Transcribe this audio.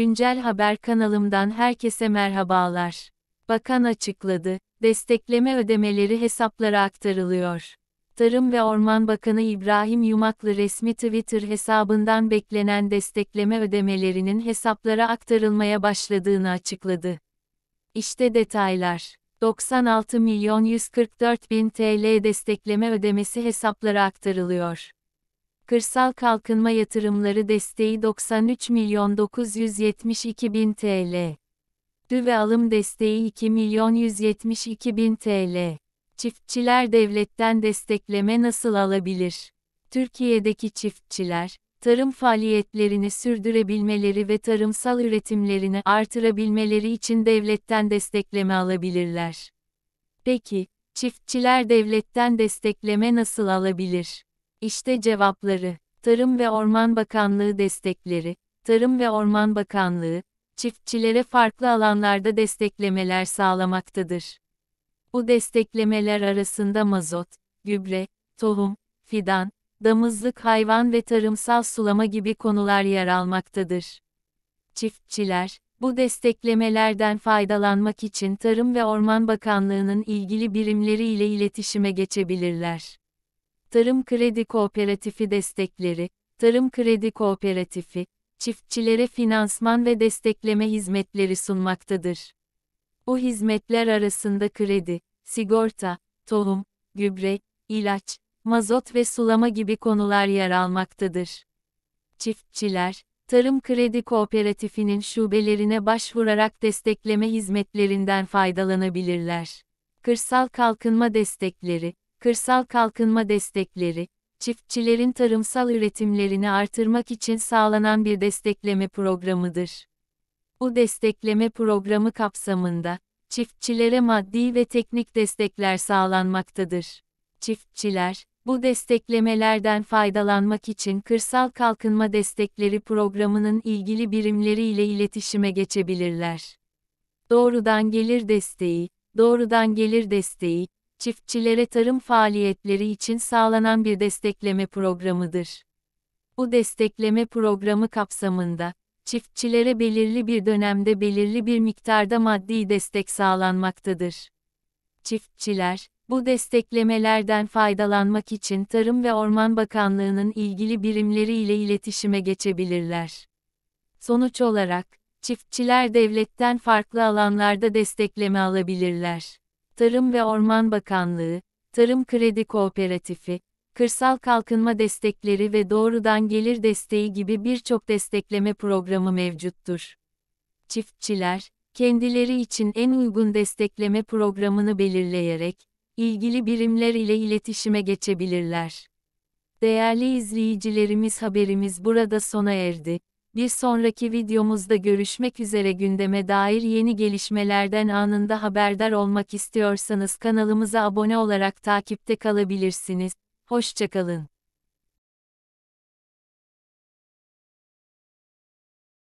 Güncel Haber kanalımdan herkese merhabalar. Bakan açıkladı, destekleme ödemeleri hesaplara aktarılıyor. Tarım ve Orman Bakanı İbrahim Yumaklı resmi Twitter hesabından beklenen destekleme ödemelerinin hesaplara aktarılmaya başladığını açıkladı. İşte detaylar. 96 milyon 144 bin TL destekleme ödemesi hesaplara aktarılıyor. Kırsal Kalkınma Yatırımları Desteği 93 milyon 972 bin TL. DÜVE Alım Desteği 2 milyon 172 bin TL. Çiftçiler devletten destekleme nasıl alabilir? Türkiye'deki çiftçiler, tarım faaliyetlerini sürdürebilmeleri ve tarımsal üretimlerini artırabilmeleri için devletten destekleme alabilirler. Peki, çiftçiler devletten destekleme nasıl alabilir? İşte cevapları. Tarım ve Orman Bakanlığı destekleri, Tarım ve Orman Bakanlığı, çiftçilere farklı alanlarda desteklemeler sağlamaktadır. Bu desteklemeler arasında mazot, gübre, tohum, fidan, damızlık hayvan ve tarımsal sulama gibi konular yer almaktadır. Çiftçiler, bu desteklemelerden faydalanmak için Tarım ve Orman Bakanlığı'nın ilgili birimleri ile iletişime geçebilirler. Tarım Kredi Kooperatifi destekleri, Tarım Kredi Kooperatifi, çiftçilere finansman ve destekleme hizmetleri sunmaktadır. Bu hizmetler arasında kredi, sigorta, tohum, gübre, ilaç, mazot ve sulama gibi konular yer almaktadır. Çiftçiler, Tarım Kredi Kooperatifi'nin şubelerine başvurarak destekleme hizmetlerinden faydalanabilirler. Kırsal kalkınma destekleri, kırsal kalkınma destekleri, çiftçilerin tarımsal üretimlerini artırmak için sağlanan bir destekleme programıdır. Bu destekleme programı kapsamında, çiftçilere maddi ve teknik destekler sağlanmaktadır. Çiftçiler, bu desteklemelerden faydalanmak için Kırsal Kalkınma Destekleri Programı'nın ilgili birimleriyle iletişime geçebilirler. Doğrudan gelir desteği, doğrudan gelir desteği, çiftçilere tarım faaliyetleri için sağlanan bir destekleme programıdır. Bu destekleme programı kapsamında, çiftçilere belirli bir dönemde belirli bir miktarda maddi destek sağlanmaktadır. Çiftçiler, bu desteklemelerden faydalanmak için Tarım ve Orman Bakanlığı'nın ilgili birimleriyle iletişime geçebilirler. Sonuç olarak, çiftçiler devletten farklı alanlarda destekleme alabilirler. Tarım ve Orman Bakanlığı, Tarım Kredi Kooperatifi, Kırsal Kalkınma Destekleri ve Doğrudan Gelir Desteği gibi birçok destekleme programı mevcuttur. Çiftçiler, kendileri için en uygun destekleme programını belirleyerek, ilgili birimler ile iletişime geçebilirler. Değerli izleyicilerimiz haberimiz burada sona erdi. Bir sonraki videomuzda görüşmek üzere gündeme dair yeni gelişmelerden anında haberdar olmak istiyorsanız kanalımıza abone olarak takipte kalabilirsiniz. Hoşçakalın.